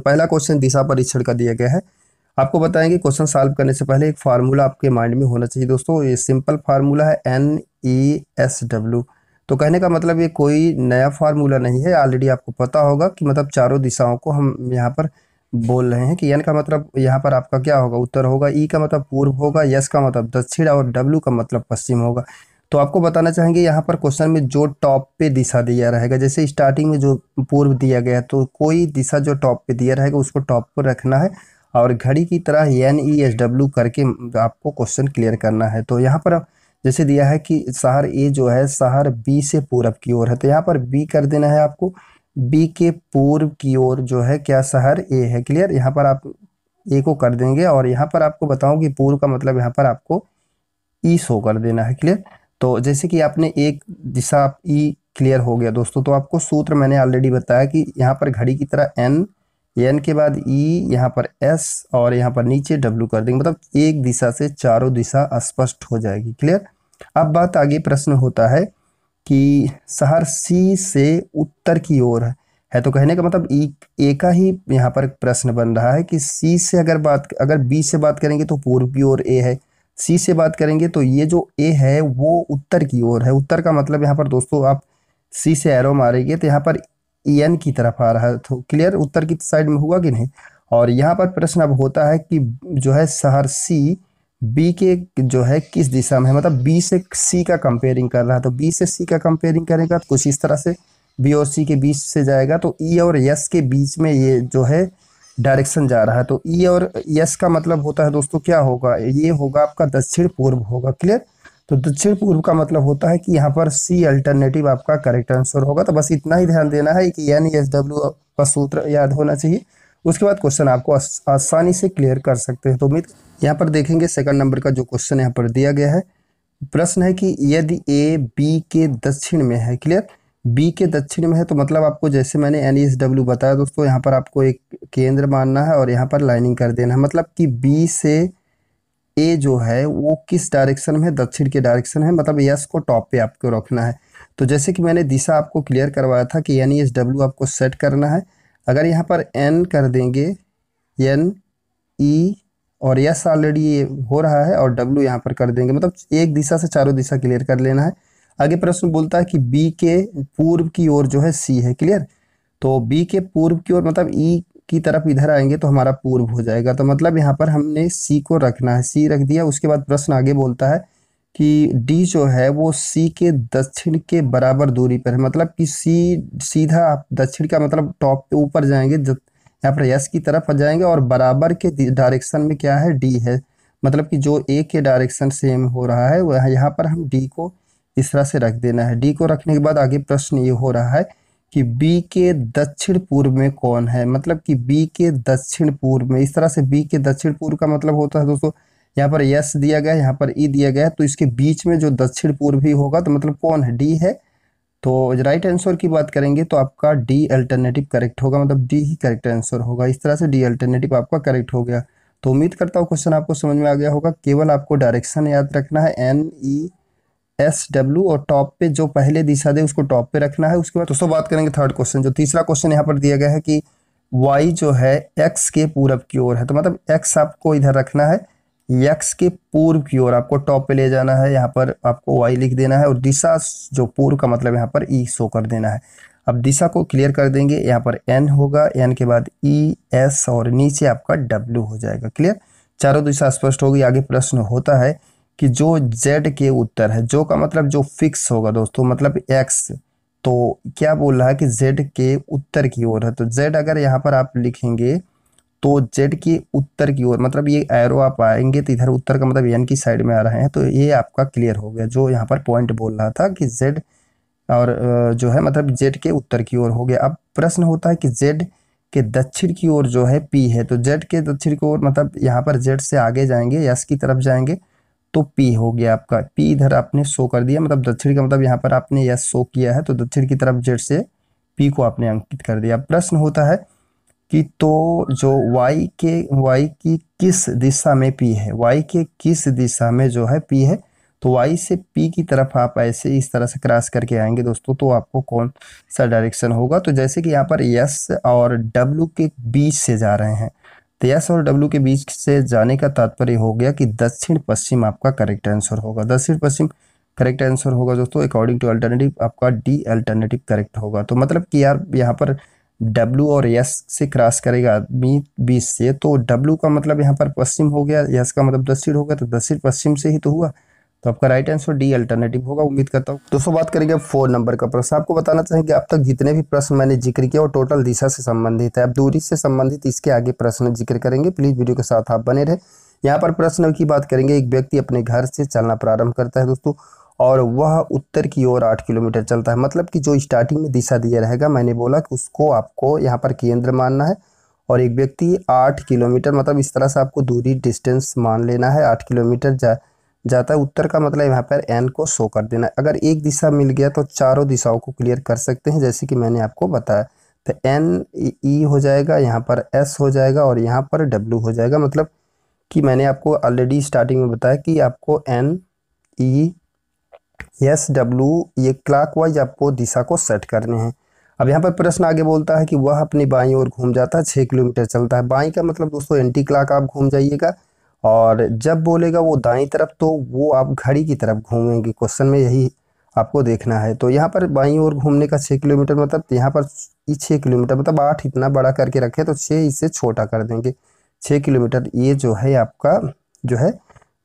तो पहला क्वेश्चन दिशा परीक्षण का दिया गया है आपको बताएंगे क्वेश्चन सॉल्व करने से पहले एक फार्मूला आपके माइंड में होना चाहिए दोस्तों ये सिंपल फार्मूला है एन ई एस डब्ल्यू तो कहने का मतलब ये कोई नया फार्मूला नहीं है ऑलरेडी आपको पता होगा कि मतलब चारों दिशाओं को हम यहाँ पर बोल रहे हैं कि एन का मतलब यहाँ पर आपका क्या होगा उत्तर होगा ई e का मतलब पूर्व होगा यस का मतलब दक्षिण और डब्ल्यू का मतलब पश्चिम होगा तो आपको बताना चाहेंगे यहाँ पर क्वेश्चन में जो टॉप पे दिशा दिया रहेगा जैसे स्टार्टिंग में जो पूर्व दिया गया तो कोई दिशा जो टॉप पे दिया रहेगा उसको टॉप पर रखना है और घड़ी की तरह एन ई एस डब्ल्यू करके आपको क्वेश्चन क्लियर करना है तो यहाँ पर जैसे दिया है कि शहर ए जो है शहर बी से पूर्व की ओर है तो यहाँ पर बी कर देना है आपको बी के पूर्व की ओर जो है क्या शहर ए है क्लियर यहाँ पर आप ए को कर देंगे और यहाँ पर आपको बताऊँ कि पूर्व का मतलब यहाँ पर आपको ई e शो कर देना है क्लियर तो जैसे कि आपने एक दिशा ई क्लियर e हो गया दोस्तों तो आपको सूत्र मैंने ऑलरेडी बताया कि यहाँ पर घड़ी की तरह एन एन के बाद ई e, यहाँ पर एस और यहाँ पर नीचे डब्ल्यू कर देंगे मतलब एक दिशा से चारों दिशा स्पष्ट हो जाएगी क्लियर अब बात आगे प्रश्न होता है कि शहर सी से उत्तर की ओर है, है तो कहने का मतलब ई ए का ही यहाँ पर प्रश्न बन रहा है कि सी से अगर बात अगर बी से बात करेंगे तो पूर्व की ओर ए है सी से बात करेंगे तो ये जो ए है वो उत्तर की ओर है उत्तर का मतलब यहाँ पर दोस्तों आप सी से एरो मारेंगे तो यहाँ पर एन की तरफ आ रहा है तो क्लियर उत्तर की साइड में हुआ कि नहीं और यहाँ पर प्रश्न अब होता है कि जो है शहर सी बी के जो है किस दिशा में है मतलब बी से सी का कंपेयरिंग कर रहा है तो बी से सी का कंपेयरिंग करेगा तो कुछ इस तरह से बी और सी के बीच से जाएगा तो ई e और यस के बीच में ये जो है डायरेक्शन जा रहा है तो ई e और यस का मतलब होता है दोस्तों क्या होगा ये होगा आपका दक्षिण पूर्व होगा क्लियर तो दक्षिण पूर्व का मतलब होता है कि यहाँ पर सी अल्टरनेटिव आपका करेक्ट आंसर होगा तो बस इतना ही ध्यान देना है कि एन एस डब्ल्यू का सूत्र याद होना चाहिए उसके बाद क्वेश्चन आपको आस, आसानी से क्लियर कर सकते हैं तो उम्मीद यहाँ पर देखेंगे सेकंड नंबर का जो क्वेश्चन यहाँ पर दिया गया है प्रश्न है कि यदि ए बी के दक्षिण में है क्लियर बी के दक्षिण में है तो मतलब आपको जैसे मैंने एन एस डब्ल्यू बताया दोस्तों यहाँ पर आपको एक केंद्र मानना है और यहाँ पर लाइनिंग कर देना है मतलब कि बी से ए जो है वो किस डायरेक्शन में दक्षिण के डायरेक्शन है मतलब यस को टॉप पे आपको रखना है तो जैसे कि मैंने दिशा आपको क्लियर करवाया था कि एन एस डब्ल्यू आपको सेट करना है अगर यहाँ पर एन कर देंगे एन ई e, और यस ऑलरेडी हो रहा है और डब्ल्यू यहाँ पर कर देंगे मतलब एक दिशा से चारों दिशा क्लियर कर लेना है आगे प्रश्न बोलता है कि बी के पूर्व की ओर जो है सी है क्लियर तो बी के पूर्व की ओर मतलब ई e की तरफ इधर आएंगे तो हमारा पूर्व हो जाएगा तो मतलब यहाँ पर हमने सी को रखना है सी रख दिया उसके बाद प्रश्न आगे बोलता है कि डी जो है वो सी के दक्षिण के बराबर दूरी पर है मतलब कि सी सीधा आप दक्षिण का मतलब टॉप पे ऊपर जाएंगे यहाँ पर यस की तरफ जाएंगे और बराबर के डायरेक्शन में क्या है डी है मतलब कि जो ए के डायरेक्शन सेम हो रहा है वह यहाँ पर हम डी को इस तरह से रख देना है डी को रखने के बाद आगे प्रश्न ये हो रहा है कि बी के दक्षिण पूर्व में कौन है मतलब कि बी के दक्षिण पूर्व में इस तरह से बी के दक्षिण पूर्व का मतलब होता है दोस्तों यहाँ पर यस दिया गया यहाँ पर ई e दिया गया तो इसके बीच में जो दक्षिण पूर्व ही होगा तो मतलब कौन है डी है तो राइट आंसर की बात करेंगे तो आपका डी अल्टरनेटिव करेक्ट होगा मतलब डी ही करेक्ट आंसर होगा इस तरह से डी अल्टरनेटिव आपका करेक्ट हो गया तो उम्मीद करता हूँ क्वेश्चन आपको समझ में आ गया होगा केवल आपको डायरेक्शन याद रखना है N E e, S W और टॉप पे जो पहले दिशा दे उसको टॉप पे रखना है उसके बाद दोस्तों बात करेंगे थर्ड क्वेश्चन जो तीसरा क्वेश्चन यहाँ पर दिया गया है कि वाई जो है एक्स के पूर्व की ओर है तो मतलब एक्स आपको इधर रखना है यक्स के पूर्व की ओर आपको टॉप पे ले जाना है यहाँ पर आपको वाई लिख देना है और दिशा जो पूर्व का मतलब यहाँ पर ई e शो कर देना है अब दिशा को क्लियर कर देंगे यहाँ पर एन होगा एन के बाद ई e, एस और नीचे आपका डब्ल्यू हो जाएगा क्लियर चारों दिशा स्पष्ट होगी आगे प्रश्न होता है कि जो जेड के उत्तर है जो का मतलब जो फिक्स होगा दोस्तों मतलब एक्स तो क्या बोल रहा है कि जेड के उत्तर की ओर है तो जेड अगर यहाँ पर आप लिखेंगे तो जेड के उत्तर की ओर मतलब ये एरो आप आएंगे तो इधर उत्तर का मतलब एन की साइड में आ रहे हैं तो ये आपका क्लियर हो गया जो यहाँ पर पॉइंट बोल रहा था कि जेड और जो है मतलब जेड के उत्तर की ओर हो गया अब प्रश्न होता है कि जेड के दक्षिण की ओर जो है पी है तो जेड के दक्षिण की ओर मतलब यहाँ पर जेड से आगे जाएंगे यस की तरफ जाएंगे तो पी हो गया आपका पी इधर आपने शो कर दिया मतलब दक्षिण का मतलब यहाँ पर आपने यस शो किया है तो दक्षिण की तरफ जेड से पी को आपने अंकित कर दिया प्रश्न होता है कि तो जो वाई के वाई की किस दिशा में पी है वाई के किस दिशा में जो है पी है तो वाई से पी की तरफ आप ऐसे इस तरह से क्रॉस करके आएंगे दोस्तों तो आपको कौन सा डायरेक्शन होगा तो जैसे कि यहाँ पर यस और डब्लू के बीच से जा रहे हैं तो यस और डब्ल्यू के बीच से जाने का तात्पर्य हो गया कि दक्षिण पश्चिम आपका करेक्ट आंसर होगा दक्षिण पश्चिम करेक्ट आंसर होगा दोस्तों अकॉर्डिंग टू अल्टरनेटिव आपका डी अल्टरनेटिव करेक्ट होगा तो मतलब कि यार यहाँ पर डब्लू और यस से क्रॉस करेगा आदमी बीस से तो डब्लू का मतलब यहाँ पर पश्चिम हो गया यस का मतलब दक्षिण हो गया तो दक्षिण पश्चिम से ही तो हुआ तो आपका राइट आंसर डी अल्टरनेटिव होगा उम्मीद करता हूँ दोस्तों बात करेंगे फोर नंबर का प्रश्न आपको बताना चाहेंगे अब तक जितने भी प्रश्न मैंने जिक्र किया वो टोटल दिशा से संबंधित है अब दूरी से संबंधित इसके आगे प्रश्न जिक्र करेंगे प्लीज वीडियो के साथ आप बने रहे यहाँ पर प्रश्न की बात करेंगे एक व्यक्ति अपने घर से चलना प्रारंभ करता है दोस्तों और वह उत्तर की ओर आठ किलोमीटर चलता है मतलब कि जो स्टार्टिंग में दिशा दिया रहेगा मैंने बोला कि उसको आपको यहाँ पर केंद्र मानना है और एक व्यक्ति आठ किलोमीटर मतलब इस तरह से आपको दूरी डिस्टेंस मान लेना है आठ किलोमीटर जाए जाता है उत्तर का मतलब यहाँ पर एन को शो कर देना अगर एक दिशा मिल गया तो चारों दिशाओं को क्लियर कर सकते हैं जैसे कि मैंने आपको बताया तो एन ई e हो जाएगा यहाँ पर एस हो जाएगा और यहाँ पर डब्ल्यू हो जाएगा मतलब कि मैंने आपको ऑलरेडी स्टार्टिंग में बताया कि आपको एन ई एस डब्ल्यू ये क्लाक वाइज आपको दिशा को सेट करने हैं अब यहाँ पर प्रश्न आगे बोलता है कि वह अपनी बाई ओर घूम जाता है छः किलोमीटर चलता है बाई का मतलब दोस्तों एंटी क्लाक आप घूम जाइएगा और जब बोलेगा वो दाई तरफ तो वो आप घड़ी की तरफ घूमेंगे क्वेश्चन में यही आपको देखना है तो यहाँ पर बाई और घूमने का छः किलोमीटर मतलब यहाँ पर छः किलोमीटर मतलब आठ इतना बड़ा करके रखें तो छः इसे छोटा कर देंगे छः किलोमीटर ये जो है आपका जो है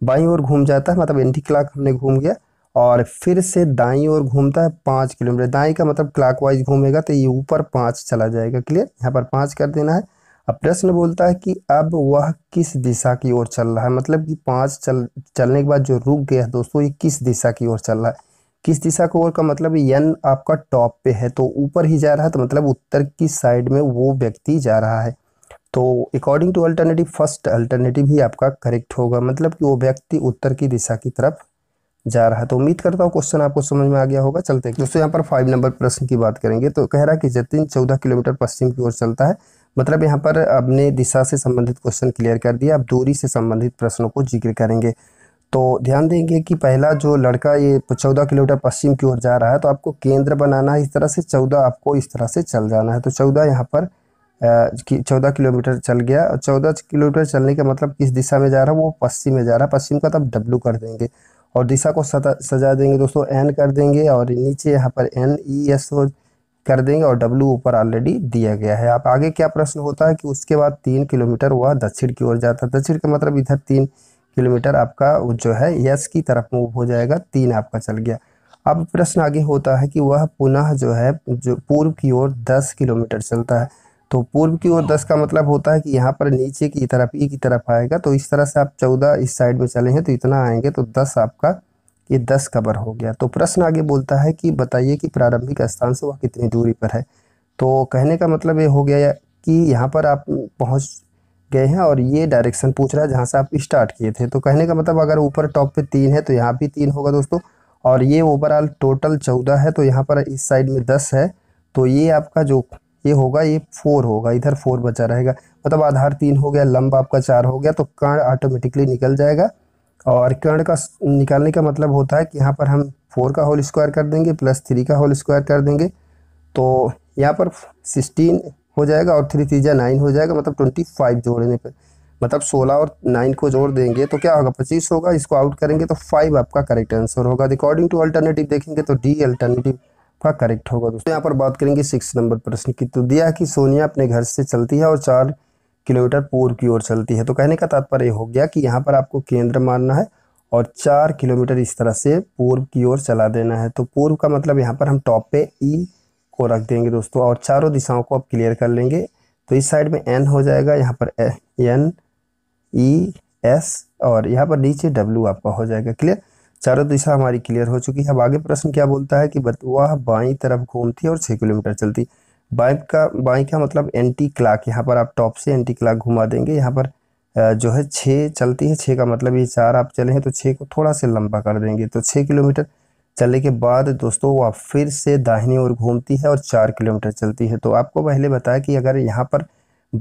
बाई ओर घूम जाता है मतलब एंटी क्लाक हमने घूम गया और फिर से दाई ओर घूमता है पाँच किलोमीटर दाई का मतलब क्लाक घूमेगा तो ये ऊपर पाँच चला जाएगा क्लियर यहाँ पर पाँच कर देना है अब प्रश्न बोलता है कि अब वह किस दिशा की ओर चल रहा है मतलब कि पाँच चल चलने के बाद जो रुक गया है दोस्तों ये किस दिशा की ओर चल रहा है किस दिशा की ओर का मतलब यन आपका टॉप पे है तो ऊपर ही जा रहा है तो मतलब उत्तर की साइड में वो व्यक्ति जा रहा है तो according to alternative first alternative ही आपका करेक्ट होगा मतलब कि वो व्यक्ति उत्तर की दिशा की तरफ जा रहा है तो उम्मीद करता हूँ क्वेश्चन आपको समझ में आ गया होगा चलते हैं दोस्तों यहाँ पर फाइव नंबर प्रश्न की बात करेंगे तो कह रहा है कि जतिन चौदह किलोमीटर पश्चिम की ओर चलता है मतलब यहाँ पर अपने दिशा से संबंधित क्वेश्चन क्लियर कर दिया अब दूरी से संबंधित प्रश्नों को जिक्र करेंगे तो ध्यान देंगे कि पहला जो लड़का ये चौदह किलोमीटर पश्चिम की ओर जा रहा है तो आपको केंद्र बनाना है इस तरह से चौदह आपको इस तरह से चल जाना है तो चौदह यहाँ पर चौदह किलोमीटर चल गया और चौदह किलोमीटर चलने का मतलब किस दिशा में जा रहा है वो पश्चिम में जा रहा है पश्चिम का तब तो डब्लू कर देंगे और दिशा को सजा देंगे दोस्तों एन कर देंगे और नीचे यहाँ पर एन ई एस और कर देंगे और डब्लू ऊपर ऑलरेडी दिया गया है आप आगे क्या प्रश्न होता है कि उसके बाद तीन किलोमीटर वह दक्षिण की ओर जाता है दक्षिण का मतलब इधर तीन किलोमीटर आपका जो है यस की तरफ मूव हो जाएगा तीन आपका चल गया अब प्रश्न आगे होता है कि वह पुनः जो है जो पूर्व की ओर दस किलोमीटर चलता है तो पूर्व की ओर दस का मतलब होता है कि यहाँ पर नीचे की तरफ ई की तरफ आएगा तो इस तरह से आप चौदह इस साइड में चले हैं तो इतना आएंगे तो दस आपका ये दस कबर हो गया तो प्रश्न आगे बोलता है कि बताइए कि प्रारंभिक स्थान से वह कितनी दूरी पर है तो कहने का मतलब ये हो गया कि यहाँ पर आप पहुँच गए हैं और ये डायरेक्शन पूछ रहा है जहाँ से आप स्टार्ट किए थे तो कहने का मतलब अगर ऊपर टॉप पे तीन है तो यहाँ भी तीन होगा दोस्तों और ये ओवरऑल टोटल चौदह है तो यहाँ पर इस साइड में दस है तो ये आपका जो ये होगा ये फोर होगा इधर फोर बचा रहेगा मतलब आधार तीन हो गया लंब आपका चार हो गया तो कण ऑटोमेटिकली निकल जाएगा और कर्ण का निकालने का मतलब होता है कि यहाँ पर हम फोर का होल स्क्वायर कर देंगे प्लस थ्री का होल स्क्वायर कर देंगे तो यहाँ पर सिक्सटीन हो जाएगा और थ्री तीजा नाइन हो जाएगा मतलब ट्वेंटी फाइव जोड़ने पर मतलब सोलह और नाइन को जोड़ देंगे तो क्या होगा पच्चीस होगा इसको आउट करेंगे तो फाइव आपका करेक्ट आंसर होगा अकॉर्डिंग टू अल्टरनेटिव देखेंगे तो डी अल्टरनेटिव का करेक्ट होगा दोस्तों यहाँ पर बात करेंगे सिक्स नंबर प्रश्न की तो दिया कि सोनिया अपने घर से चलती है और चार किलोमीटर पूर्व की ओर चलती है तो कहने का तात्पर्य हो गया कि यहाँ पर आपको केंद्र मानना है और चार किलोमीटर इस तरह से पूर्व की ओर चला देना है तो पूर्व का मतलब यहाँ पर हम टॉप पे ई को रख देंगे दोस्तों और चारों दिशाओं को आप क्लियर कर लेंगे तो इस साइड में एन हो जाएगा यहाँ पर एन ई एस और यहाँ पर नीचे डब्ल्यू आपका हो जाएगा क्लियर चारों दिशा हमारी क्लियर हो चुकी है अब आगे प्रश्न क्या बोलता है कि वह बाई तरफ घूमती है और छः किलोमीटर चलती बाइक का बाइक का मतलब एंटी क्लाक यहाँ पर आप टॉप से एंटी क्लाक घुमा देंगे यहाँ पर जो है छः चलती है छः का मतलब ये चार आप चले हैं तो छः को थोड़ा सा लंबा कर देंगे तो छः किलोमीटर चलने के बाद दोस्तों वह फिर से दाहिनी ओर घूमती है और चार किलोमीटर चलती है तो आपको पहले बताया कि अगर यहाँ पर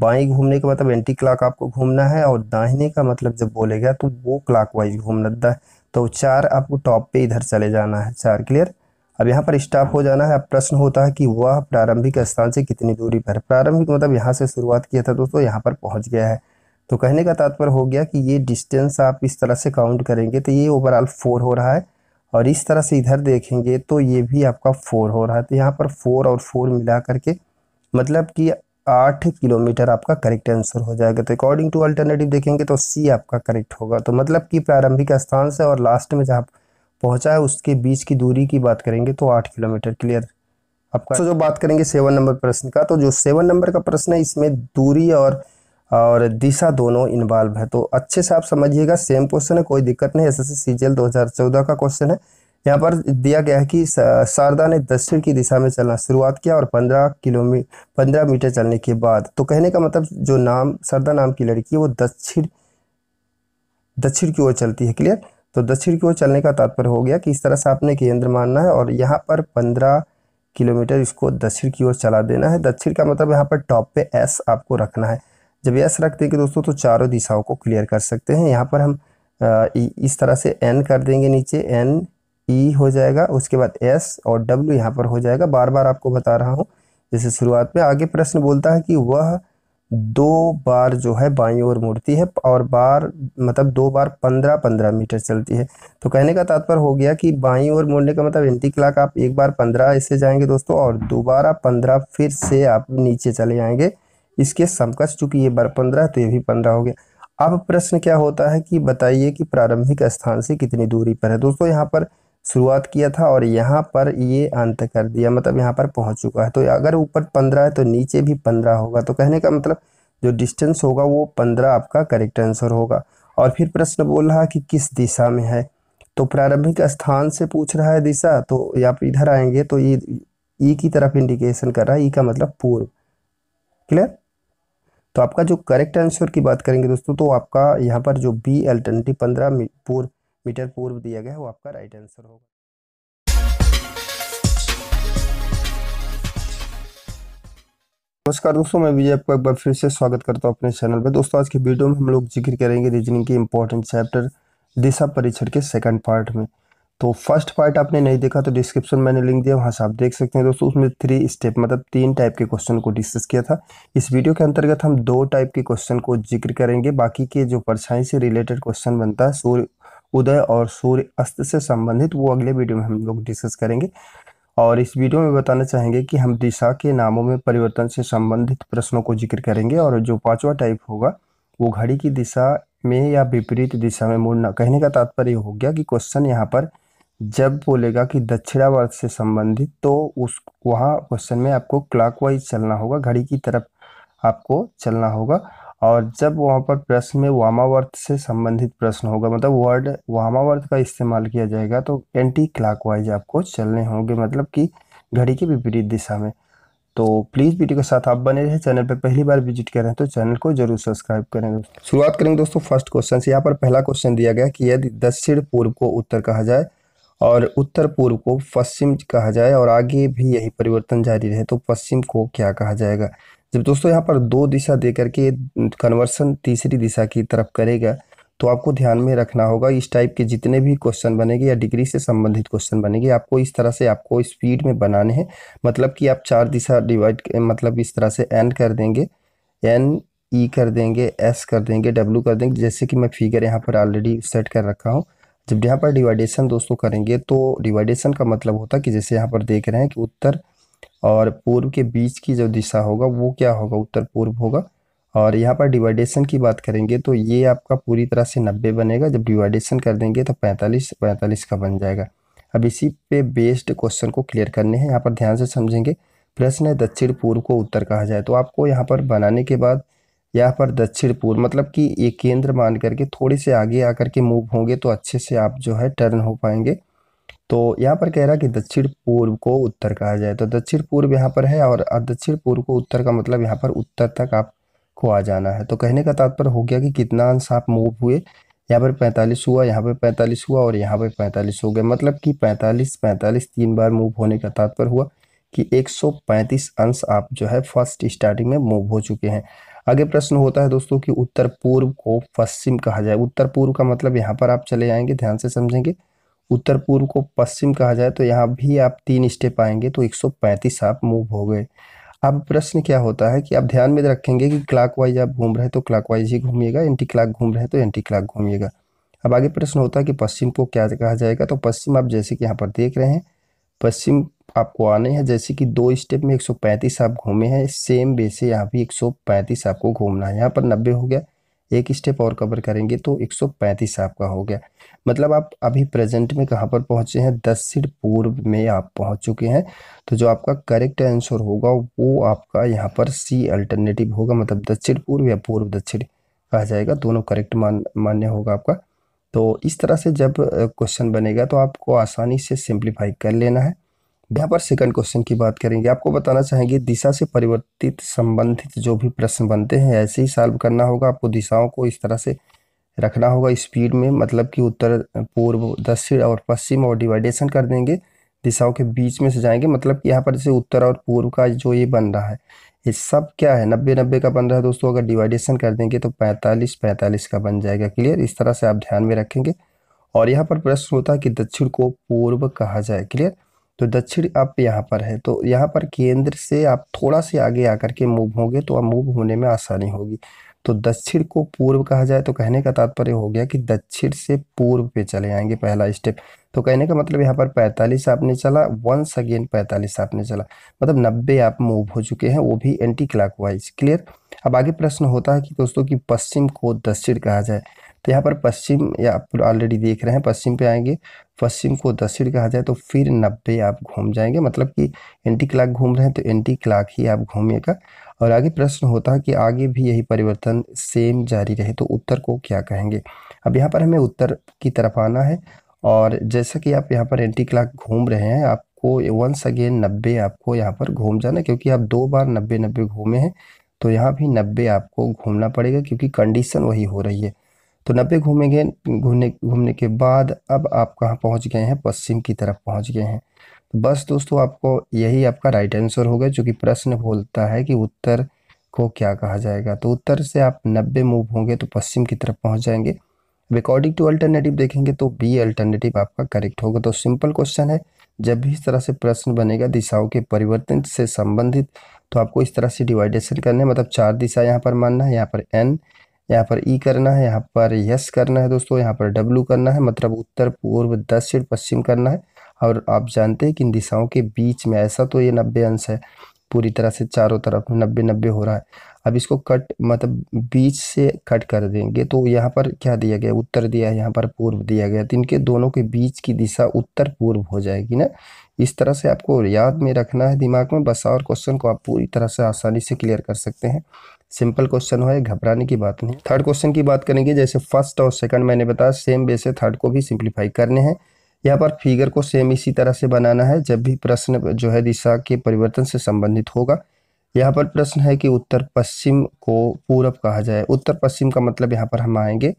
बाई घूमने का मतलब एंटी क्लाक आपको घूमना है और दाहिने का मतलब जब बोलेगा तो वो क्लाक वाइज घूमना तो चार आपको टॉप पे इधर चले जाना है चार क्लियर अब यहाँ पर स्टॉप हो जाना है अब प्रश्न होता है कि वह प्रारंभिक स्थान से कितनी दूरी पर प्रारंभिक मतलब यहाँ से शुरुआत किया था दोस्तों यहाँ पर पहुँच गया है तो कहने का तात्पर्य हो गया कि ये डिस्टेंस आप इस तरह से काउंट करेंगे तो ये ओवरऑल फोर हो रहा है और इस तरह से इधर देखेंगे तो ये भी आपका फोर हो रहा है तो यहाँ पर फोर और फोर मिला करके मतलब कि आठ किलोमीटर आपका करेक्ट आंसर हो जाएगा तो अकॉर्डिंग टू अल्टरनेटिव देखेंगे तो सी आपका करेक्ट होगा तो मतलब कि प्रारंभिक स्थान से और लास्ट में जहाँ पहुंचा है उसके बीच की दूरी की बात करेंगे तो आठ किलोमीटर क्लियर आपका जो बात करेंगे सेवन नंबर प्रश्न का तो जो सेवन नंबर का प्रश्न है इसमें दूरी और और दिशा दोनों इन्वॉल्व है तो अच्छे से आप समझिएगा सेम क्वेश्चन है कोई दिक्कत नहीं एस एस दो हज़ार चौदह का क्वेश्चन है यहाँ पर दिया गया है कि शारदा ने दक्षिण की दिशा में चलना शुरुआत किया और पंद्रह किलोमीटर पंद्रह मीटर चलने के बाद तो कहने का मतलब जो नाम शारदा नाम की लड़की है वो दक्षिण दक्षिण की ओर चलती है क्लियर तो दक्षिण की ओर चलने का तात्पर्य हो गया कि इस तरह से आपने केंद्र मानना है और यहाँ पर पंद्रह किलोमीटर इसको दक्षिण की ओर चला देना है दक्षिण का मतलब यहाँ पर टॉप पे एस आपको रखना है जब एस रख देंगे दोस्तों तो चारों दिशाओं को क्लियर कर सकते हैं यहाँ पर हम इस तरह से एन कर देंगे नीचे एन ई e हो जाएगा उसके बाद एस और डब्ल्यू यहाँ पर हो जाएगा बार बार आपको बता रहा हूँ जैसे शुरुआत में आगे प्रश्न बोलता है कि वह दो बार जो है बाई ओर मुड़ती है और बार मतलब दो बार पंद्रह पंद्रह मीटर चलती है तो कहने का तात्पर्य हो गया कि बाई ओर मुड़ने का मतलब एंटी क्लाक आप एक बार पंद्रह ऐसे जाएंगे दोस्तों और दोबारा पंद्रह फिर से आप नीचे चले जाएंगे इसके समकक्ष चूंकि ये बार पंद्रह तो ये भी पंद्रह हो गया अब प्रश्न क्या होता है कि बताइए कि प्रारंभिक स्थान से कितनी दूरी पर है दोस्तों यहाँ पर शुरुआत किया था और यहाँ पर ये अंत कर दिया मतलब यहाँ पर पहुँच चुका है तो अगर ऊपर पंद्रह है तो नीचे भी पंद्रह होगा तो कहने का मतलब जो डिस्टेंस होगा वो पंद्रह आपका करेक्ट आंसर होगा और फिर प्रश्न बोल रहा है कि किस दिशा में है तो प्रारंभिक स्थान से पूछ रहा है दिशा तो आप इधर आएंगे तो ये ई e की तरफ इंडिकेशन कर रहा है ई e का मतलब पूर्व क्लियर तो आपका जो करेक्ट आंसर की बात करेंगे दोस्तों तो आपका यहाँ पर जो बी अल्टरनेटिव पंद्रह पूर्व मीटर पूर्व दिया गया है वो आपका राइट आंसर होगा नमस्कार दोस्तों मैं विजय आपको एक बार फिर से स्वागत करता हूं अपने चैनल पर दोस्तों आज के वीडियो में हम लोग जिक्र करेंगे रीजनिंग के इम्पोर्टेंट चैप्टर दिशा परीक्षण के सेकंड पार्ट में तो फर्स्ट पार्ट आपने नहीं देखा तो डिस्क्रिप्शन मैंने लिंक दिया वहां से आप देख सकते हैं दोस्तों उसमें थ्री स्टेप मतलब तीन टाइप के क्वेश्चन को डिस्कस किया था इस वीडियो के अंतर्गत हम दो टाइप के क्वेश्चन को जिक्र करेंगे बाकी के जो परछाई से रिलेटेड क्वेश्चन बनता है सूर्य उदय और सूर्य अस्त से संबंधित वो अगले वीडियो में हम लोग डिस्कस करेंगे और इस वीडियो में बताना चाहेंगे कि हम दिशा के नामों में परिवर्तन से संबंधित प्रश्नों को जिक्र करेंगे और जो पांचवा टाइप होगा वो घड़ी की दिशा में या विपरीत दिशा में मुड़ना कहने का तात्पर्य हो गया कि क्वेश्चन यहाँ पर जब बोलेगा कि दक्षिणावर्त से संबंधित तो उस वहाँ क्वेश्चन में आपको क्लॉकवाइज चलना होगा घड़ी की तरफ आपको चलना होगा और जब वहाँ पर प्रश्न में वामावर्त से संबंधित प्रश्न होगा मतलब वर्ड वामावर्त का इस्तेमाल किया जाएगा तो एंटी क्लॉकवाइज आपको चलने होंगे मतलब कि घड़ी के विपरीत दिशा में तो प्लीज़ वीडियो के साथ आप बने रहें चैनल पर पहली बार विजिट कर रहे हैं तो चैनल को जरूर सब्सक्राइब करें दोस्तों शुरुआत करेंगे दोस्तों फर्स्ट क्वेश्चन से यहाँ पर पहला क्वेश्चन दिया गया कि यदि दक्षिण पूर्व को उत्तर कहा जाए और उत्तर पूर्व को पश्चिम कहा जाए और आगे भी यही परिवर्तन जारी रहे तो पश्चिम को क्या कहा जाएगा जब दोस्तों यहाँ पर दो दिशा दे करके कन्वर्सन तीसरी दिशा की तरफ करेगा तो आपको ध्यान में रखना होगा इस टाइप के जितने भी क्वेश्चन बनेंगे या डिग्री से संबंधित क्वेश्चन बनेंगे आपको इस तरह से आपको स्पीड में बनाने हैं मतलब कि आप चार दिशा डिवाइड मतलब इस तरह से एन कर देंगे एन ई e कर देंगे एस कर देंगे डब्ल्यू कर देंगे जैसे कि मैं फिगर यहाँ पर ऑलरेडी सेट कर रखा हूँ जब यहाँ पर डिवाइडेशन दोस्तों करेंगे तो डिवाइडेशन का मतलब होता है कि जैसे यहाँ पर देख रहे हैं कि उत्तर और पूर्व के बीच की जो दिशा होगा वो क्या होगा उत्तर पूर्व होगा और यहाँ पर डिवाइडेशन की बात करेंगे तो ये आपका पूरी तरह से नब्बे बनेगा जब डिवाइडेशन कर देंगे तो पैंतालीस पैंतालीस का बन जाएगा अब इसी पे बेस्ड क्वेश्चन को क्लियर करने हैं यहाँ पर ध्यान से समझेंगे प्रश्न है दक्षिण पूर्व को उत्तर कहा जाए तो आपको यहाँ पर बनाने के बाद यहाँ पर दक्षिण पूर्व मतलब कि ये केंद्र मान करके थोड़े से आगे आकर के मूव होंगे तो अच्छे से आप जो है टर्न हो पाएंगे तो यहाँ पर कह रहा कि दक्षिण पूर्व को उत्तर कहा जाए तो दक्षिण पूर्व यहाँ पर है और दक्षिण पूर्व को उत्तर का मतलब यहाँ पर उत्तर तक आपको आ जाना है तो कहने का तात्पर्य हो गया कि कितना अंश आप मूव हुए यहाँ पर पैंतालीस हुआ यहाँ पर पैंतालीस हुआ और यहाँ पर पैंतालीस हो गया मतलब कि पैंतालीस पैंतालीस तीन बार मूव होने का तात्पर्य हुआ कि पैंतीस अंश आप जो है फर्स्ट स्टार्टिंग में मूव हो चुके हैं आगे प्रश्न होता है दोस्तों कि उत्तर पूर्व को पश्चिम कहा जाए उत्तर पूर्व का मतलब यहाँ पर आप चले आएंगे ध्यान से समझेंगे उत्तर पूर्व को पश्चिम कहा जाए तो यहाँ भी आप तीन स्टेप आएंगे तो 135 आप मूव हो गए अब प्रश्न क्या होता है कि आप ध्यान में रखेंगे कि वाइज आप घूम रहे तो वाइज ही घूमिएगा एंटी क्लाक घूम रहे तो एंटी क्लाक घूमिएगा अब आगे प्रश्न होता है कि पश्चिम को क्या कहा जाएगा तो पश्चिम आप जैसे कि यहाँ पर देख रहे हैं पश्चिम आपको आने हैं जैसे कि दो स्टेप में 135 आप घूमे हैं सेम वे से यहाँ भी 135 आपको घूमना है यहाँ पर 90 हो गया एक स्टेप और कवर करेंगे तो 135 आपका हो गया मतलब आप अभी प्रेजेंट में कहाँ पर पहुँचे हैं दस सीट पूर्व में आप पहुँच चुके हैं तो जो आपका करेक्ट आंसर होगा वो आपका यहाँ पर सी अल्टरनेटिव होगा मतलब दक्षिण पूर्व या पूर्व दक्षिण कहा जाएगा दोनों करेक्ट मान मान्य होगा आपका तो इस तरह से जब क्वेश्चन बनेगा तो आपको आसानी से सिंप्लीफाई कर लेना है यहाँ पर सेकंड क्वेश्चन की बात करेंगे आपको बताना चाहेंगे दिशा से परिवर्तित संबंधित जो भी प्रश्न बनते हैं ऐसे ही सॉल्व करना होगा आपको दिशाओं को इस तरह से रखना होगा स्पीड में मतलब कि उत्तर पूर्व दक्षिण और पश्चिम और डिवाइडेशन कर देंगे दिशाओं के बीच में से जाएंगे मतलब कि यहाँ पर जैसे उत्तर और पूर्व का जो ये बन रहा है ये सब क्या है नब्बे नब्बे का बन रहा है दोस्तों अगर डिवाइडेशन कर देंगे तो पैंतालीस पैंतालीस का बन जाएगा क्लियर इस तरह से आप ध्यान में रखेंगे और यहाँ पर प्रश्न होता है कि दक्षिण को पूर्व कहा जाए क्लियर तो दक्षिण अप यहाँ पर है तो यहाँ पर केंद्र से आप थोड़ा से आगे आकर के मूव होंगे तो आप मूव होने में आसानी होगी तो दक्षिण को पूर्व कहा जाए तो कहने का तात्पर्य हो गया कि दक्षिण से पूर्व पे चले आएंगे पहला स्टेप तो कहने का मतलब यहाँ पर 45 आपने चला वंस अगेन 45 आपने चला मतलब 90 आप मूव हो चुके हैं वो भी एंटी क्लाक क्लियर अब आगे प्रश्न होता है कि दोस्तों कि पश्चिम को दक्षिण कहा जाए तो यहाँ पर पश्चिम या आप ऑलरेडी देख रहे हैं पश्चिम पे आएंगे पश्चिम को दक्षिण कहा जाए तो फिर नब्बे आप घूम जाएंगे मतलब कि एंटी क्लाक घूम रहे हैं तो एंटी क्लाक ही आप घूमिएगा और आगे प्रश्न होता है कि आगे भी यही परिवर्तन सेम जारी रहे तो उत्तर को क्या कहेंगे अब यहाँ पर हमें उत्तर की तरफ आना है और जैसा कि आप यहाँ पर एंटी क्लाक घूम रहे हैं आपको वंस अगेन नब्बे आपको यहाँ पर घूम जाना क्योंकि आप दो बार नब्बे नब्बे घूमे हैं तो यहाँ भी नब्बे आपको घूमना पड़ेगा क्योंकि कंडीशन वही हो रही है तो नब्बे घूमेंगे घूमने घूमने के बाद अब आप कहाँ पहुँच गए हैं पश्चिम की तरफ पहुँच गए हैं तो बस दोस्तों आपको यही आपका राइट आंसर होगा जो कि प्रश्न बोलता है कि उत्तर को क्या कहा जाएगा तो उत्तर से आप नब्बे मूव होंगे तो पश्चिम की तरफ पहुँच जाएंगे अकॉर्डिंग टू अल्टरनेटिव देखेंगे तो बी अल्टरनेटिव आपका करेक्ट होगा तो सिंपल क्वेश्चन है जब भी इस तरह से प्रश्न बनेगा दिशाओं के परिवर्तन से संबंधित तो आपको इस तरह से डिवाइडेशन करना है मतलब चार दिशा यहाँ पर मानना है यहाँ पर एन यहाँ पर ई e करना है यहाँ पर यस करना है दोस्तों यहाँ पर डब्लू करना है मतलब उत्तर पूर्व दक्षिण पश्चिम करना है और आप जानते हैं कि इन दिशाओं के बीच में ऐसा तो ये नब्बे अंश है पूरी तरह से चारों तरफ नब्बे नब्बे हो रहा है अब इसको कट मतलब बीच से कट कर देंगे तो यहाँ पर क्या दिया गया उत्तर दिया है यहाँ पर पूर्व दिया गया तो इनके दोनों के बीच की दिशा उत्तर पूर्व हो जाएगी ना इस तरह से आपको याद में रखना है दिमाग में बस और क्वेश्चन को आप पूरी तरह से आसानी से क्लियर कर सकते हैं सिंपल क्वेश्चन हो घबराने की बात नहीं थर्ड क्वेश्चन की बात करेंगे जैसे फर्स्ट और सेकंड मैंने बताया सेम बेस थर्ड को भी सिंप्लीफाई करने हैं यहाँ पर फिगर को सेम इसी तरह से बनाना है जब भी प्रश्न जो है दिशा के परिवर्तन से संबंधित होगा यहाँ पर प्रश्न है कि उत्तर पश्चिम को पूरब कहा जाए उत्तर पश्चिम का मतलब यहाँ पर हम आएंगे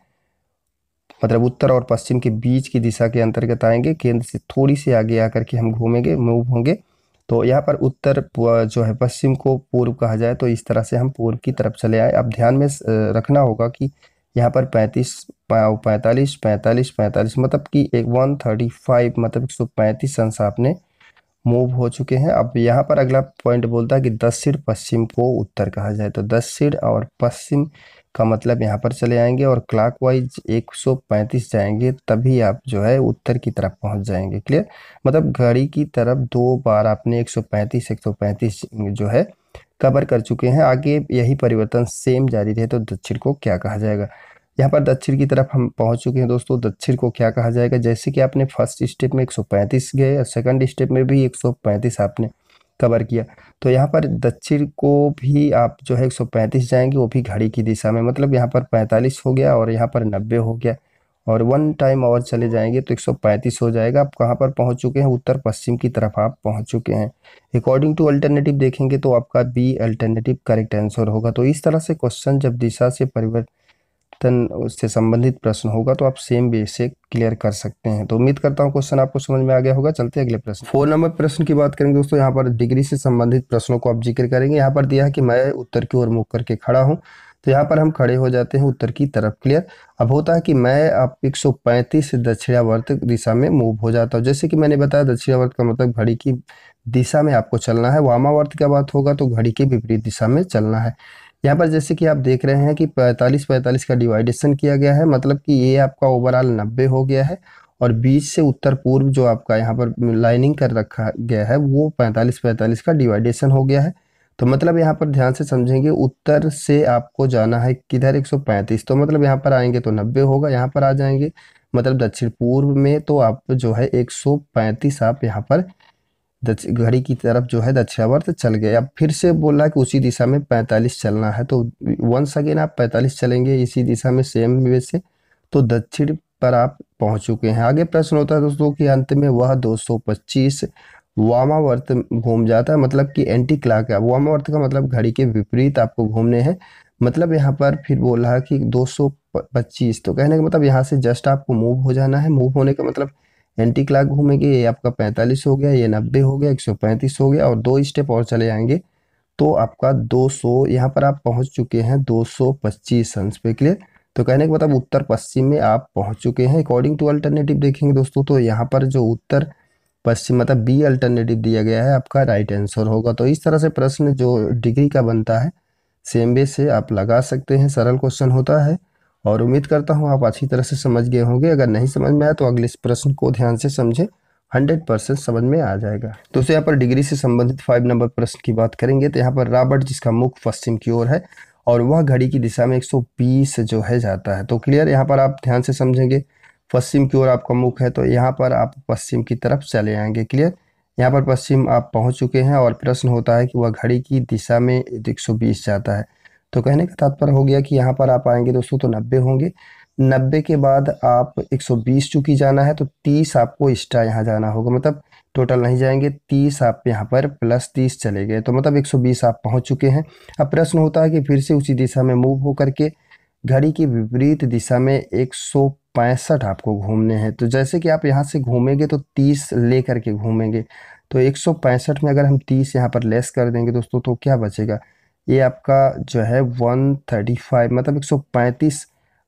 मतलब उत्तर और पश्चिम के बीच की दिशा के अंतर्गत आएंगे केंद्र से थोड़ी सी आगे आकर के हम घूमेंगे मूव होंगे तो यहाँ पर उत्तर जो है पश्चिम को पूर्व कहा जाए तो इस तरह से हम पूर्व की तरफ चले आए अब ध्यान में रखना होगा कि यहाँ पर पैंतीस पैंतालीस पैंतालीस पैंतालीस मतलब कि एक वन थर्टी फाइव मतलब एक सौ पैंतीस अंश आपने मूव हो चुके हैं अब यहाँ पर अगला पॉइंट बोलता है कि दक्षिण पश्चिम को उत्तर कहा जाए तो दक्षिण और पश्चिम का मतलब यहाँ पर चले आएंगे और क्लाक वाइज एक जाएंगे तभी आप जो है उत्तर की तरफ पहुँच जाएंगे क्लियर मतलब घड़ी की तरफ दो बार आपने 135 135 जो है कवर कर चुके हैं आगे यही परिवर्तन सेम जारी रहे तो दक्षिण को क्या कहा जाएगा यहाँ पर दक्षिण की तरफ हम पहुँच चुके हैं दोस्तों दक्षिण को क्या कहा जाएगा जैसे कि आपने फर्स्ट स्टेप में एक गए और सेकेंड स्टेप में भी एक आपने कवर किया तो यहाँ पर दक्षिण को भी आप जो है 135 जाएंगे वो भी घड़ी की दिशा में मतलब यहाँ पर 45 हो गया और यहाँ पर 90 हो गया और वन टाइम और चले जाएंगे तो 135 हो जाएगा आप कहाँ पर पहुँच चुके हैं उत्तर पश्चिम की तरफ आप पहुँच चुके हैं अकॉर्डिंग टू अल्टरनेटिव देखेंगे तो आपका बी अल्टरनेटिव करेक्ट आंसर होगा तो इस तरह से क्वेश्चन जब दिशा से परिवर्तन परिवर्तन उससे संबंधित प्रश्न होगा तो आप सेम वे से क्लियर कर सकते हैं तो उम्मीद करता हूँ क्वेश्चन आपको समझ में आ गया होगा चलते अगले प्रश्न फोर नंबर प्रश्न की बात करेंगे दोस्तों यहाँ पर डिग्री से संबंधित प्रश्नों को आप जिक्र करेंगे यहाँ पर दिया है कि मैं उत्तर की ओर मुख करके खड़ा हूँ तो यहाँ पर हम खड़े हो जाते हैं उत्तर की तरफ क्लियर अब होता है कि मैं आप 135 दक्षिणावर्त दिशा में मूव हो जाता हूँ जैसे कि मैंने बताया दक्षिणावर्त का मतलब घड़ी की दिशा में आपको चलना है वामावर्त का बात होगा तो घड़ी के विपरीत दिशा में चलना है यहाँ पर जैसे कि आप देख रहे हैं कि 45 45 का डिवाइडेशन किया गया है मतलब कि ये आपका ओवरऑल 90 हो गया है और बीच से उत्तर पूर्व जो आपका यहाँ पर लाइनिंग कर रखा गया है वो 45 45 का डिवाइडेशन हो गया है तो मतलब यहाँ पर ध्यान से समझेंगे उत्तर से आपको जाना है किधर एक तो मतलब यहाँ पर आएंगे तो नब्बे होगा यहाँ पर आ जाएंगे मतलब दक्षिण पूर्व में तो आप जो है एक आप यहाँ पर घड़ी की तरफ जो है दक्षिणावर्त चल गए अब फिर से बोला कि उसी दिशा में 45 चलना है तो वंस अगेन आप 45 चलेंगे इसी दिशा में सेम वे से तो दक्षिण पर आप पहुंच चुके हैं आगे प्रश्न होता है दोस्तों कि अंत में वह 225 वामावर्त घूम जाता है मतलब कि एंटी क्लाक है वामावर्त का मतलब घड़ी के विपरीत आपको घूमने हैं मतलब यहाँ पर फिर बोला कि पच्चीस तो कहने का मतलब यहाँ से जस्ट आपको मूव हो जाना है मूव होने का मतलब एंटी क्लाक घूमेंगे ये आपका पैंतालीस हो गया ये नब्बे हो गया एक सौ पैंतीस हो गया और दो स्टेप और चले जाएंगे तो आपका दो सौ यहाँ पर आप पहुँच चुके हैं दो सौ पच्चीस अंश पे क्लियर तो कहने के मतलब उत्तर पश्चिम में आप पहुँच चुके हैं अकॉर्डिंग टू अल्टरनेटिव देखेंगे दोस्तों तो यहाँ पर जो उत्तर पश्चिम मतलब बी अल्टरनेटिव दिया गया है आपका राइट आंसर होगा तो इस तरह से प्रश्न जो डिग्री का बनता है सेम वे से आप लगा सकते हैं सरल क्वेश्चन होता है और उम्मीद करता हूँ आप अच्छी तरह से समझ गए होंगे अगर नहीं समझ में आया तो अगले इस प्रश्न को ध्यान से समझें हंड्रेड परसेंट समझ में आ जाएगा दोस्तों यहाँ पर डिग्री से संबंधित फाइव नंबर प्रश्न की बात करेंगे तो यहाँ पर रॉबर्ट जिसका मुख पश्चिम की ओर है और वह घड़ी की दिशा में 120 जो है जाता है तो क्लियर यहाँ पर आप ध्यान से समझेंगे पश्चिम की ओर आपका मुख है तो यहाँ पर आप पश्चिम की तरफ चले आएंगे क्लियर यहाँ पर पश्चिम आप पहुँच चुके हैं और प्रश्न होता है कि वह घड़ी की दिशा में बीस जाता है तो कहने का तात्पर्य हो गया कि यहाँ पर आप आएंगे दोस्तों तो नब्बे होंगे नब्बे के बाद आप 120 चूँकि जाना है तो 30 आपको एक्स्ट्रा यहाँ जाना होगा मतलब टोटल नहीं जाएंगे 30 आप यहाँ पर प्लस 30 चले गए तो मतलब 120 आप पहुँच चुके हैं अब प्रश्न होता है कि फिर से उसी दिशा में मूव होकर के घड़ी की विपरीत दिशा में एक पैंसठ आपको घूमने हैं तो जैसे कि आप यहाँ से घूमेंगे तो तीस ले करके घूमेंगे तो एक में अगर हम तीस यहाँ पर लेस कर देंगे दोस्तों तो क्या बचेगा ये आपका जो है 135 मतलब 135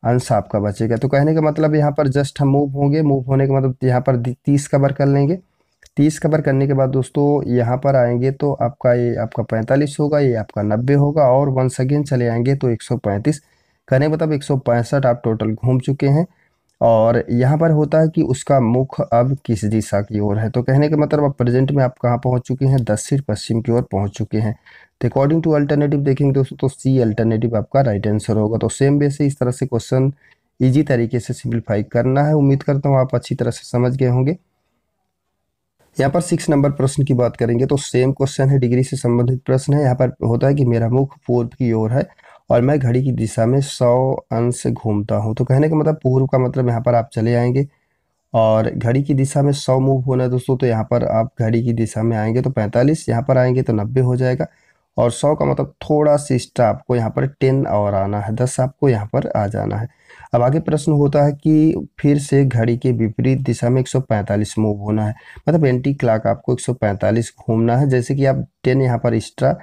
अंश आपका बचेगा तो कहने का मतलब यहाँ पर जस्ट हम मूव होंगे मूव होने का मतलब यहाँ पर 30 कवर कर लेंगे 30 कवर करने के बाद दोस्तों यहाँ पर आएंगे तो आपका ये आपका 45 होगा ये आपका 90 होगा और वन सेकेंड चले आएंगे तो 135 कहने का मतलब एक आप टोटल घूम चुके हैं और यहाँ पर होता है कि उसका मुख अब किस दिशा की ओर है तो कहने का मतलब अब प्रेजेंट में आप कहाँ पहुँच चुके हैं दक्षिण पश्चिम की ओर पहुँच चुके हैं तो अकॉर्डिंग टू अल्टरनेटिव देखेंगे दोस्तों तो सी अल्टरनेटिव आपका राइट आंसर होगा तो सेम वे से इस तरह से क्वेश्चन ईजी तरीके से सिंप्लीफाई करना है उम्मीद करता हूँ आप अच्छी तरह से समझ गए होंगे यहाँ पर सिक्स नंबर प्रश्न की बात करेंगे तो सेम क्वेश्चन है डिग्री से संबंधित प्रश्न है यहाँ पर होता है कि मेरा मुख पूर्व की ओर है और मैं घड़ी की दिशा में सौ अंश घूमता हूँ तो कहने का मतलब पूर्व का मतलब यहाँ पर आप चले आएंगे और घड़ी की दिशा में सौ मूव होना है दोस्तों तो यहाँ पर आप घड़ी की दिशा में आएंगे तो पैंतालीस यहाँ पर आएंगे तो नब्बे हो जाएगा और सौ का मतलब थोड़ा सी एक्स्ट्रा आपको यहाँ पर टेन और आना है दस आपको यहाँ पर आ जाना है अब आगे प्रश्न होता है कि फिर से घड़ी के विपरीत दिशा में 145 मूव होना है मतलब एंटी क्लाक आपको 145 घूमना है जैसे कि आप टेन यहाँ पर एक्स्ट्रा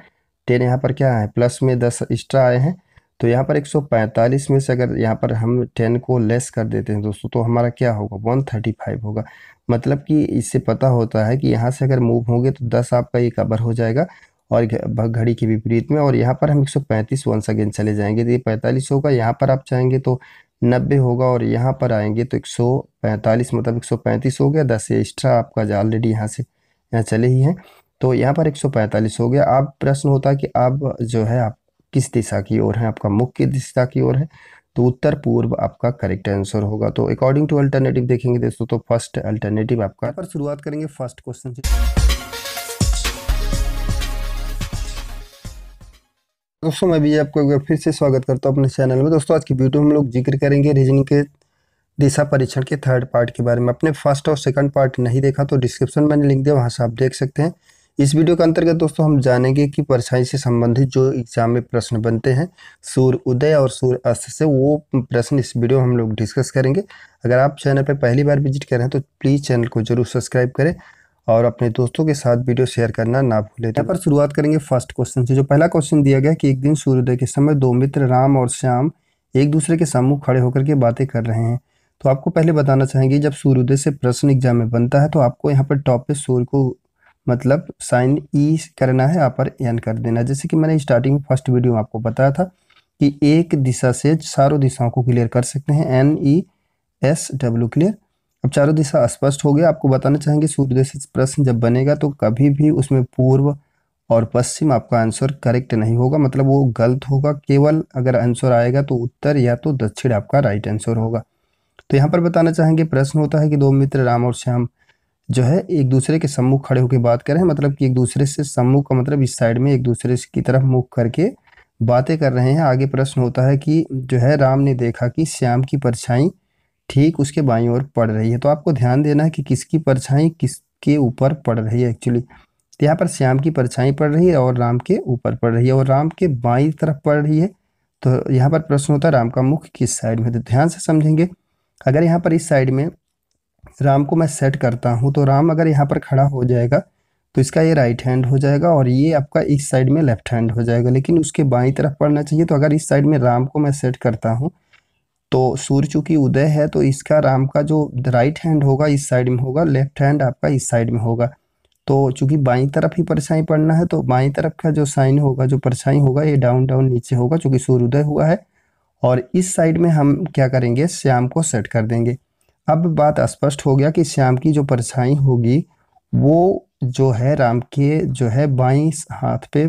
टेन यहाँ पर क्या है प्लस में दस एक्स्ट्रा आए हैं तो यहाँ पर एक सौ पैंतालीस में से अगर यहाँ पर हम टेन को लेस कर देते हैं दोस्तों तो हमारा क्या होगा वन थर्टी फाइव होगा मतलब कि इससे पता होता है कि यहाँ से अगर मूव होंगे तो दस आपका ये कवर हो जाएगा और घड़ी के विपरीत में और यहाँ पर हम एक पैंतीस वन सेकेंड चले जाएंगे तो ये पैंतालीस होगा यहाँ पर आप चाहेंगे तो नब्बे होगा और यहाँ पर आएंगे तो एक सौ पैंतालीस मतलब एक सौ पैंतीस हो गया दस एक्स्ट्रा आपका ऑलरेडी यहाँ से यहाँ चले ही हैं तो यहाँ पर 145 हो गया अब प्रश्न होता है कि अब जो है आप किस दिशा की ओर है आपका मुख्य दिशा की ओर है तो उत्तर पूर्व आपका करेक्ट आंसर होगा तो अकॉर्डिंग टू अल्टरनेटिव देखेंगे दोस्तों तो फर्स्ट अल्टरनेटिव आपका पर शुरुआत करेंगे फर्स्ट क्वेश्चन से दोस्तों मैं भी आपको फिर से स्वागत करता हूँ अपने चैनल में दोस्तों आज की वीडियो में हम लोग जिक्र करेंगे रीजनिंग के दिशा परीक्षण के थर्ड पार्ट के बारे में अपने फर्स्ट और सेकंड पार्ट नहीं देखा तो डिस्क्रिप्शन मैंने लिंक दिया वहाँ से आप देख सकते हैं इस वीडियो के अंतर्गत दोस्तों हम जानेंगे कि परछाई से संबंधित जो एग्जाम में प्रश्न बनते हैं सूर्य उदय और सूर्य अस्त से वो प्रश्न इस वीडियो में हम लोग डिस्कस करेंगे अगर आप चैनल पर पहली बार विजिट करें तो प्लीज़ चैनल को जरूर सब्सक्राइब करें और अपने दोस्तों के साथ वीडियो शेयर करना ना भूलें तो यहाँ पर शुरुआत करेंगे फर्स्ट क्वेश्चन से जो पहला क्वेश्चन दिया गया कि एक दिन सूर्योदय के समय दो मित्र राम और श्याम एक दूसरे के सामूह खड़े होकर के बातें कर रहे हैं तो आपको पहले बताना चाहेंगे जब सूर्योदय से प्रश्न एग्जाम में बनता है तो आपको यहाँ पर टॉप पे सूर्य को मतलब साइन ई करना है यहाँ पर एन कर देना जैसे कि मैंने स्टार्टिंग फर्स्ट वीडियो में आपको बताया था कि एक दिशा से चारों दिशाओं को क्लियर कर सकते हैं N E S W clear अब चारों दिशा स्पष्ट हो गया आपको बताना चाहेंगे सूर्योदय से प्रश्न जब बनेगा तो कभी भी उसमें पूर्व और पश्चिम आपका आंसर करेक्ट नहीं होगा मतलब वो गलत होगा केवल अगर आंसर आएगा तो उत्तर या तो दक्षिण आपका राइट आंसर होगा तो यहाँ पर बताना चाहेंगे प्रश्न होता है कि दो मित्र राम और श्याम जो है एक दूसरे के सम्मुख खड़े होकर बात कर रहे हैं मतलब कि एक दूसरे से सम्मुख का मतलब इस साइड में एक दूसरे की तरफ मुख करके बातें कर रहे हैं आगे प्रश्न होता है कि जो है राम ने देखा कि श्याम की परछाई ठीक उसके बाई ओर पड़ रही है तो आपको ध्यान देना है कि किसकी परछाई किसके ऊपर पड़ रही है एक्चुअली तो यहाँ पर श्याम की परछाई पड़ रही है और राम के ऊपर पड़ रही है और राम के बाई तरफ पड़ रही है तो यहाँ पर प्रश्न होता है राम का मुख किस साइड में तो ध्यान से समझेंगे अगर यहाँ पर इस साइड में राम को मैं सेट करता हूँ तो राम अगर यहाँ पर खड़ा हो जाएगा तो इसका ये राइट हैंड हो जाएगा और ये आपका इस साइड में लेफ्ट हैंड हो जाएगा लेकिन उसके बाई तरफ पड़ना चाहिए तो अगर इस साइड में राम को मैं सेट करता हूँ तो सूर्य चूँकि उदय है तो इसका राम का जो राइट हैंड होगा इस साइड में होगा लेफ्ट हैंड आपका इस साइड में होगा तो चूँकि बाई तरफ ही परछाई पड़ना है तो बाई तरफ का जो साइन होगा जो परछाई होगा ये डाउन डाउन नीचे होगा चूँकि उदय हुआ है और इस साइड में हम क्या करेंगे श्याम को सेट कर देंगे अब बात स्पष्ट हो गया कि श्याम की जो परछाई होगी वो जो है राम के जो है बाई हाथ पे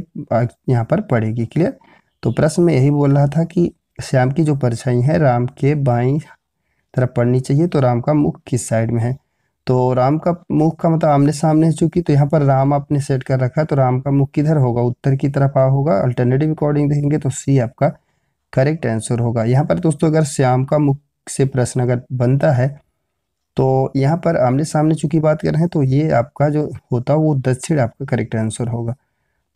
यहाँ पर पड़ेगी क्लियर तो प्रश्न में यही बोल रहा था कि श्याम की जो परछाई है राम के बाई तरफ पड़नी चाहिए तो राम का मुख किस साइड में है तो राम का मुख का मतलब आमने सामने है चूंकि तो यहाँ पर राम आपने सेट कर रखा है तो राम का मुख किधर होगा उत्तर की तरफ आ होगा अल्टरनेटिव अकॉर्डिंग देखेंगे तो सी आपका करेक्ट आंसर होगा यहाँ पर दोस्तों अगर श्याम का मुख से प्रश्न अगर बनता है तो यहाँ पर आमने सामने चूंकि बात कर रहे हैं तो ये आपका जो होता वो दक्षिण आपका करेक्ट आंसर होगा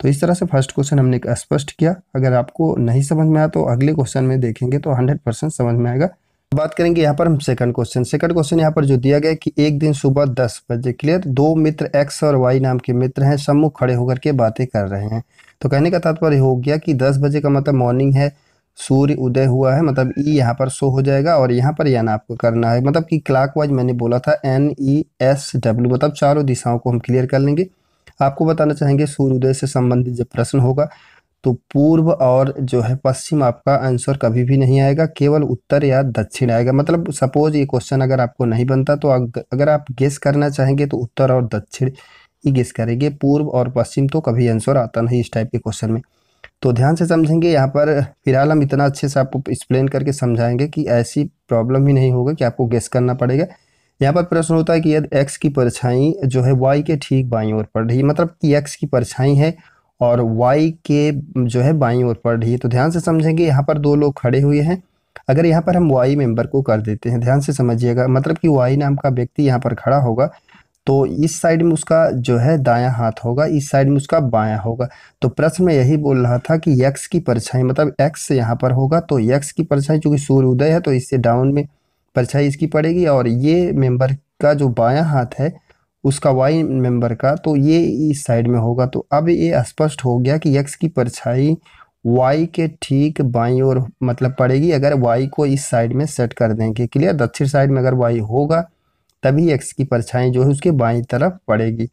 तो इस तरह से फर्स्ट क्वेश्चन हमने स्पष्ट किया अगर आपको नहीं समझ में आया तो अगले क्वेश्चन में देखेंगे तो हंड्रेड परसेंट समझ में आएगा बात करेंगे यहाँ पर हम सेकंड क्वेश्चन सेकंड क्वेश्चन यहाँ पर जो दिया गया कि एक दिन सुबह दस बजे क्लियर दो मित्र एक्स और वाई नाम के मित्र हैं सम्मुख खड़े होकर के बातें कर रहे हैं तो कहने का तात्पर्य हो गया कि दस बजे का मतलब मॉर्निंग है सूर्य उदय हुआ है मतलब ई e यहाँ पर शो हो जाएगा और यहाँ पर यान आपको करना है मतलब कि क्लाक वाइज मैंने बोला था एन ई एस डब्ल्यू मतलब चारों दिशाओं को हम क्लियर कर लेंगे आपको बताना चाहेंगे सूर्योदय से संबंधित जब प्रश्न होगा तो पूर्व और जो है पश्चिम आपका आंसर कभी भी नहीं आएगा केवल उत्तर या दक्षिण आएगा मतलब सपोज ये क्वेश्चन अगर आपको नहीं बनता तो अगर आप गेस करना चाहेंगे तो उत्तर और दक्षिण ही गेस करेंगे पूर्व और पश्चिम तो कभी आंसर आता नहीं इस टाइप के क्वेश्चन में तो ध्यान से समझेंगे यहाँ पर फिलहाल हम इतना अच्छे से आपको एक्सप्लेन करके समझाएंगे कि ऐसी प्रॉब्लम ही नहीं होगा कि आपको गेस करना पड़ेगा यहाँ पर प्रश्न होता है कि यदि एक्स की परछाई जो है वाई के ठीक बाई ओर पड़ रही है मतलब कि एक्स की परछाई है और वाई के जो है बाई ओर पड़ रही है तो ध्यान से समझेंगे यहाँ पर दो लोग खड़े हुए हैं अगर यहाँ पर हम वाई मेंबर को कर देते हैं ध्यान से समझिएगा मतलब कि वाई नाम का व्यक्ति यहाँ पर खड़ा होगा तो इस साइड में उसका जो है दायां हाथ होगा इस साइड में उसका बायां होगा तो प्रश्न में यही बोल रहा था कि यक्स की परछाई मतलब एक्स यहाँ पर होगा तो यक्स की परछाई चूँकि उदय है तो इससे डाउन में परछाई इसकी पड़ेगी और ये मेंबर का जो बायां हाथ है उसका वाई मेंबर का तो ये इस साइड में होगा तो अब ये स्पष्ट हो गया कि यक्स की परछाई वाई के ठीक बाई और मतलब पड़ेगी अगर वाई को इस साइड में सेट कर देंगे क्लियर दक्षिण साइड में अगर वाई होगा तभी एक्स की परछाई जो है उसके बाई तरफ पड़ेगी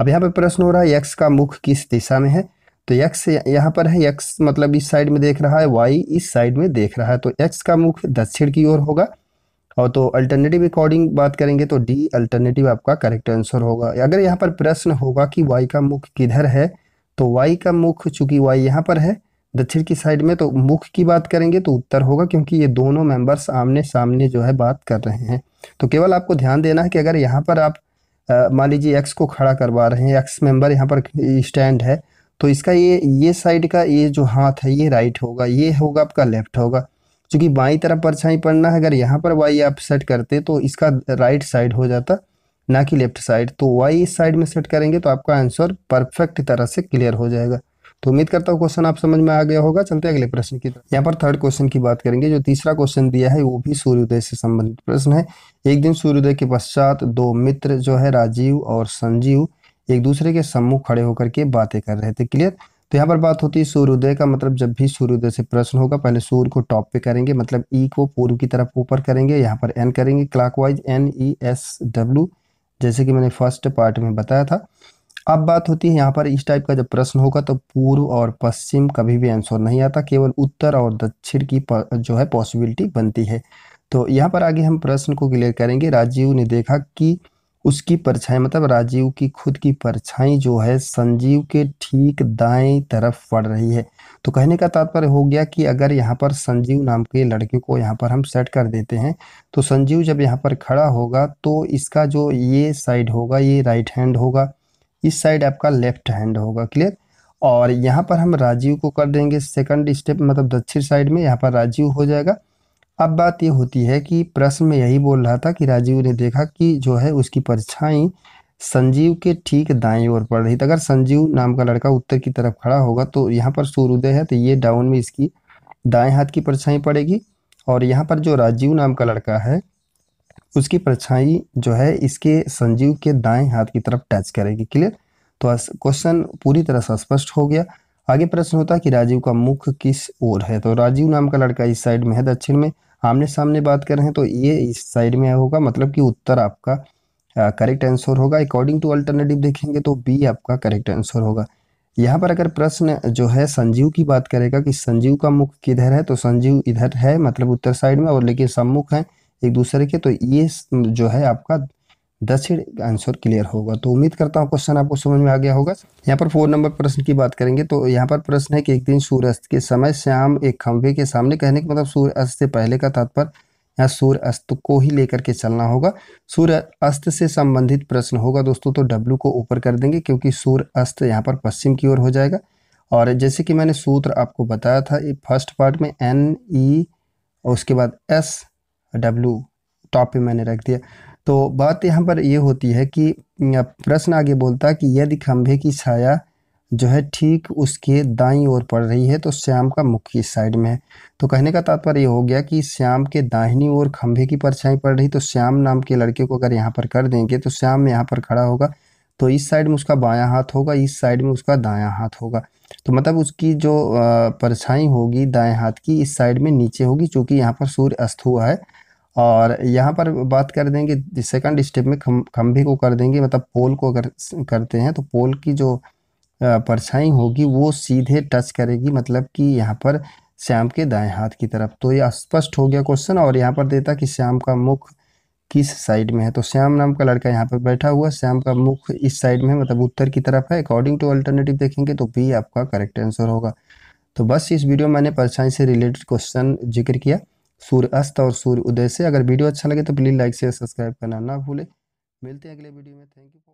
अब यहाँ पर प्रश्न हो रहा है एक्स का मुख किस दिशा में है तो एक्स यहाँ पर है एक्स मतलब इस साइड में देख रहा है वाई इस साइड में देख रहा है तो एक्स का मुख दक्षिण की ओर होगा और तो अल्टरनेटिव अकॉर्डिंग बात करेंगे तो डी अल्टरनेटिव आपका करेक्ट आंसर होगा अगर यहाँ पर प्रश्न होगा कि वाई का मुख किधर है तो वाई का मुख चूंकि वाई यहाँ पर है दक्षिण की साइड में तो मुख की बात करेंगे तो उत्तर होगा क्योंकि ये दोनों मेंबर्स आमने सामने जो है बात कर रहे हैं तो केवल आपको ध्यान देना है कि अगर यहाँ पर आप मान लीजिए एक्स को खड़ा करवा रहे हैं एक्स मेंबर यहाँ पर स्टैंड है तो इसका ये ये साइड का ये जो हाथ है ये राइट होगा ये होगा आपका लेफ्ट होगा क्योंकि बाई तरफ परछाई पड़ना है अगर यहाँ पर वाई आप सेट करते तो इसका राइट साइड हो जाता ना कि लेफ्ट साइड तो वाई इस साइड में सेट करेंगे तो आपका आंसर परफेक्ट तरह से क्लियर हो जाएगा तो उम्मीद करता हूँ क्वेश्चन आप समझ में आ गया होगा चलते अगले प्रश्न की तरफ यहाँ पर थर्ड क्वेश्चन की बात करेंगे जो तीसरा क्वेश्चन दिया है वो भी सूर्योदय से संबंधित प्रश्न है एक दिन सूर्योदय के पश्चात दो मित्र जो है राजीव और संजीव एक दूसरे के सम्मुख खड़े होकर के बातें कर रहे थे क्लियर तो यहाँ पर बात होती है सूर्योदय का मतलब जब भी सूर्योदय से प्रश्न होगा पहले सूर्य को टॉप पे करेंगे मतलब ई e को पूर्व की तरफ ऊपर करेंगे यहाँ पर एन करेंगे clockwise N E S W जैसे कि मैंने फर्स्ट पार्ट में बताया था अब बात होती है यहाँ पर इस टाइप का जब प्रश्न होगा तो पूर्व और पश्चिम कभी भी आंसर नहीं आता केवल उत्तर और दक्षिण की जो है पॉसिबिलिटी बनती है तो यहाँ पर आगे हम प्रश्न को क्लियर करेंगे राजीव ने देखा कि उसकी परछाई मतलब राजीव की खुद की परछाई जो है संजीव के ठीक दाएं तरफ पड़ रही है तो कहने का तात्पर्य हो गया कि अगर यहाँ पर संजीव नाम के लड़के को यहाँ पर हम सेट कर देते हैं तो संजीव जब यहाँ पर खड़ा होगा तो इसका जो ये साइड होगा ये राइट हैंड होगा इस साइड आपका लेफ्ट हैंड होगा क्लियर और यहाँ पर हम राजीव को कर देंगे सेकंड स्टेप मतलब दक्षिण साइड में यहाँ पर राजीव हो जाएगा अब बात ये होती है कि प्रश्न में यही बोल रहा था कि राजीव ने देखा कि जो है उसकी परछाई संजीव के ठीक दाएं ओर पड़ रही थी अगर संजीव नाम का लड़का उत्तर की तरफ खड़ा होगा तो यहाँ पर सूर्योदय है तो ये डाउन में इसकी दाएँ हाथ की परछाई पड़ेगी और यहाँ पर जो राजीव नाम का लड़का है उसकी परछाई जो है इसके संजीव के दाएं हाथ की तरफ टच करेगी क्लियर तो क्वेश्चन पूरी तरह से स्पष्ट हो गया आगे प्रश्न होता है कि राजीव का मुख किस ओर है तो राजीव नाम का लड़का इस साइड में है दक्षिण में आमने सामने बात कर रहे हैं तो ये इस साइड में होगा मतलब कि उत्तर आपका करेक्ट आंसर होगा अकॉर्डिंग टू अल्टरनेटिव देखेंगे तो बी आपका करेक्ट आंसर होगा यहाँ पर अगर प्रश्न जो है संजीव की बात करेगा कि संजीव का मुख किधर है तो संजीव इधर है मतलब उत्तर साइड में और लेकिन सम्मुख है एक दूसरे के तो ये जो है आपका दक्षिण आंसर क्लियर होगा तो उम्मीद करता हूँ क्वेश्चन आपको समझ में आ गया होगा यहाँ पर फोर नंबर प्रश्न की बात करेंगे तो यहाँ पर प्रश्न है कि एक दिन सूर्यास्त के समय श्याम एक खंभे के सामने कहने के मतलब सूर्य अस्त से पहले का तात्पर्य यहाँ सूर्य अस्त को ही लेकर के चलना होगा सूर्य अस्त से संबंधित प्रश्न होगा दोस्तों तो डब्ल्यू को ऊपर कर देंगे क्योंकि सूर्य अस्त यहाँ पर पश्चिम की ओर हो जाएगा और जैसे कि मैंने सूत्र आपको बताया था फर्स्ट पार्ट में एन ई e, और उसके बाद एस डब्लू टॉप पे मैंने रख दिया तो बात यहाँ पर ये होती है कि प्रश्न आगे बोलता है कि यदि खंभे की छाया जो है ठीक उसके दाई ओर पड़ रही है तो श्याम का मुख्य साइड में है तो कहने का तात्पर्य ये हो गया कि श्याम के दाहिनी ओर खंभे की परछाई पड़ रही तो श्याम नाम के लड़के को अगर यहाँ पर कर देंगे तो श्याम यहाँ पर खड़ा होगा तो इस साइड में उसका बायां हाथ होगा इस साइड में उसका दायां हाथ होगा तो मतलब उसकी जो परछाई होगी दाएं हाथ की इस साइड में नीचे होगी चूँकि यहाँ पर सूर्य अस्त हुआ है और यहाँ पर बात कर देंगे सेकंड स्टेप में खम खम्भे को कर देंगे मतलब पोल को अगर करते हैं तो पोल की जो परछाई होगी वो सीधे टच करेगी मतलब कि यहाँ पर श्याम के दाएं हाथ की तरफ तो यह स्पष्ट हो गया क्वेश्चन और यहाँ पर देता कि श्याम का मुख किस साइड में है तो श्याम नाम का लड़का यहाँ पर बैठा हुआ श्याम का मुख इस साइड में मतलब उत्तर की तरफ है अकॉर्डिंग टू अल्टरनेटिव देखेंगे तो बी आपका करेक्ट आंसर होगा तो बस इस वीडियो में मैंने परछाई से रिलेटेड क्वेश्चन जिक्र किया सूर्य अस्त और सूर्य उदय से अगर वीडियो अच्छा लगे तो प्लीज़ लाइक शेयर सब्सक्राइब करना ना भूलें मिलते हैं अगले वीडियो में थैंक यू